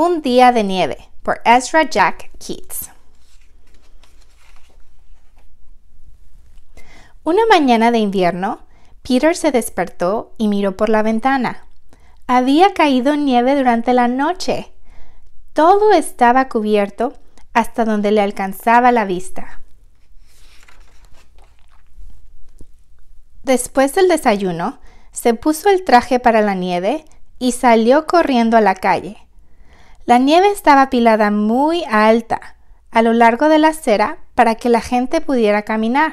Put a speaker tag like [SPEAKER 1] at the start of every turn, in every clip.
[SPEAKER 1] Un día de nieve por Ezra Jack Keats. Una mañana de invierno, Peter se despertó y miró por la ventana. Había caído nieve durante la noche. Todo estaba cubierto hasta donde le alcanzaba la vista. Después del desayuno, se puso el traje para la nieve y salió corriendo a la calle. La nieve estaba pilada muy alta a lo largo de la acera para que la gente pudiera caminar.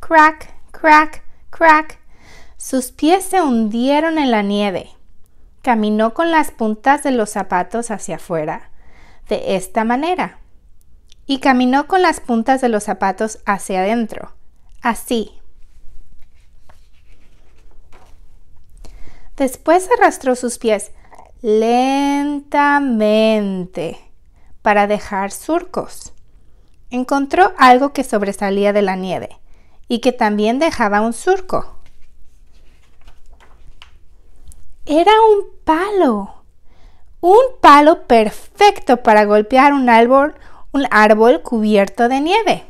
[SPEAKER 1] Crack, crack, crack. Sus pies se hundieron en la nieve. Caminó con las puntas de los zapatos hacia afuera, de esta manera. Y caminó con las puntas de los zapatos hacia adentro, así, Después arrastró sus pies lentamente para dejar surcos. Encontró algo que sobresalía de la nieve y que también dejaba un surco. Era un palo. Un palo perfecto para golpear un árbol, un árbol cubierto de nieve.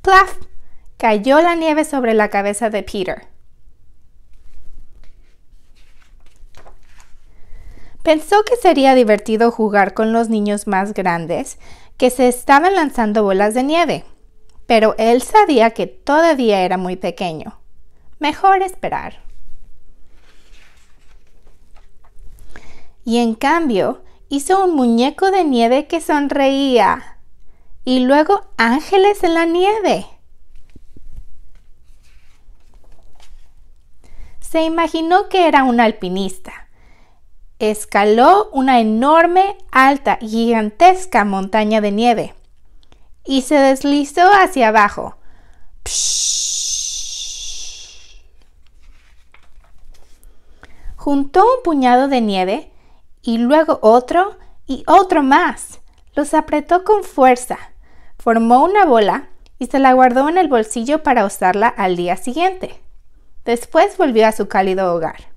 [SPEAKER 1] ¡Plaf! Cayó la nieve sobre la cabeza de Peter. Pensó que sería divertido jugar con los niños más grandes que se estaban lanzando bolas de nieve, pero él sabía que todavía era muy pequeño. Mejor esperar. Y en cambio, hizo un muñeco de nieve que sonreía y luego ángeles en la nieve. Se imaginó que era un alpinista. Escaló una enorme, alta gigantesca montaña de nieve y se deslizó hacia abajo. Juntó un puñado de nieve y luego otro y otro más. Los apretó con fuerza, formó una bola y se la guardó en el bolsillo para usarla al día siguiente. Después volvió a su cálido hogar.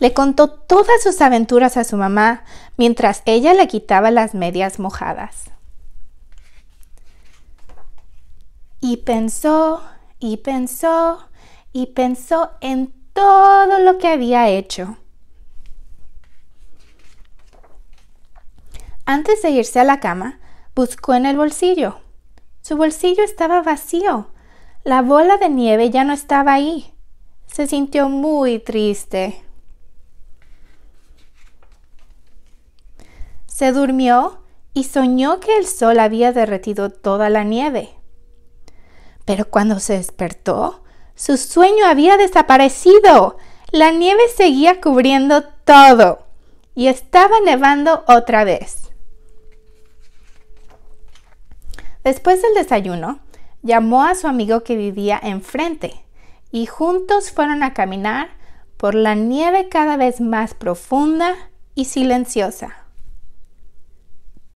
[SPEAKER 1] Le contó todas sus aventuras a su mamá mientras ella le quitaba las medias mojadas. Y pensó, y pensó, y pensó en todo lo que había hecho. Antes de irse a la cama, buscó en el bolsillo. Su bolsillo estaba vacío la bola de nieve ya no estaba ahí. Se sintió muy triste. Se durmió y soñó que el sol había derretido toda la nieve. Pero cuando se despertó, su sueño había desaparecido. La nieve seguía cubriendo todo y estaba nevando otra vez. Después del desayuno, Llamó a su amigo que vivía enfrente y juntos fueron a caminar por la nieve cada vez más profunda y silenciosa.